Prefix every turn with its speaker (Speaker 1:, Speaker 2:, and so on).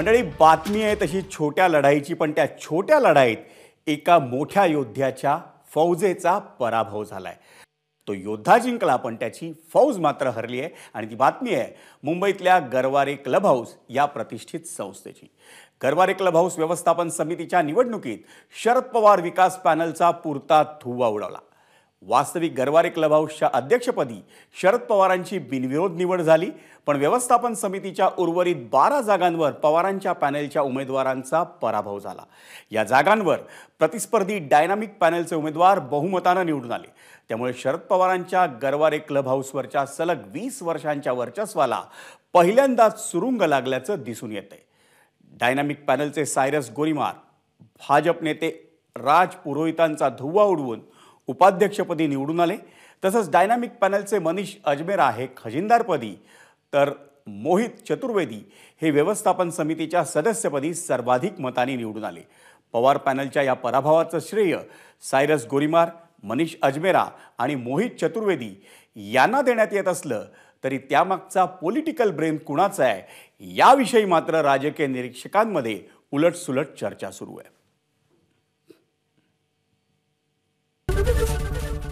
Speaker 1: मंडळी बातमी आहे तशी छोट्या लढाईची पण त्या छोट्या लढाईत एका मोठ्या योद्ध्याच्या फौजेचा पराभव झाला आहे तो योद्धा जिंकला पण त्याची फौज मात्र हरली आहे आणि ती बातमी आहे मुंबईतल्या गरवारे क्लब हाऊस या प्रतिष्ठित संस्थेची गरवारे क्लब हाऊस व्यवस्थापन समितीच्या निवडणुकीत शरद पवार विकास पॅनलचा पुरता थुवा उडवला वास्तविक गरवारे क्लब हाऊसच्या अध्यक्षपदी शरद पवारांची बिनविरोध निवड झाली पण व्यवस्थापन समितीच्या उर्वरित बारा जागांवर पवारांच्या पॅनेलच्या उमेदवारांचा पराभव झाला या जागांवर प्रतिस्पर्धी डायनामिक पॅनेलचे उमेदवार बहुमतानं निवडून आले त्यामुळे शरद पवारांच्या गरवारे क्लब हाऊसवरच्या सलग वीस वर्षांच्या वर्चस्वाला पहिल्यांदाच सुरुंग लागल्याचं दिसून येतंय डायनामिक पॅनलचे सायरस गोरीमार भाजप नेते राज पुरोहितांचा धुव्वा उडवून उपाध्यक्षपदी निवडून आले तसंच डायनामिक पॅनलचे मनीष अजमेरा हे खजिनदारपदी तर मोहित चतुर्वेदी हे व्यवस्थापन समितीच्या सदस्यपदी सर्वाधिक मतांनी निवडून आले पवार पॅनलच्या या पराभवाचं श्रेय सायरस गोरीमार मनीष अजमेरा आणि मोहित चतुर्वेदी यांना देण्यात येत असलं तरी त्यामागचा पॉलिटिकल ब्रेन कुणाचा आहे याविषयी मात्र राजकीय निरीक्षकांमध्ये उलटसुलट चर्चा सुरू आहे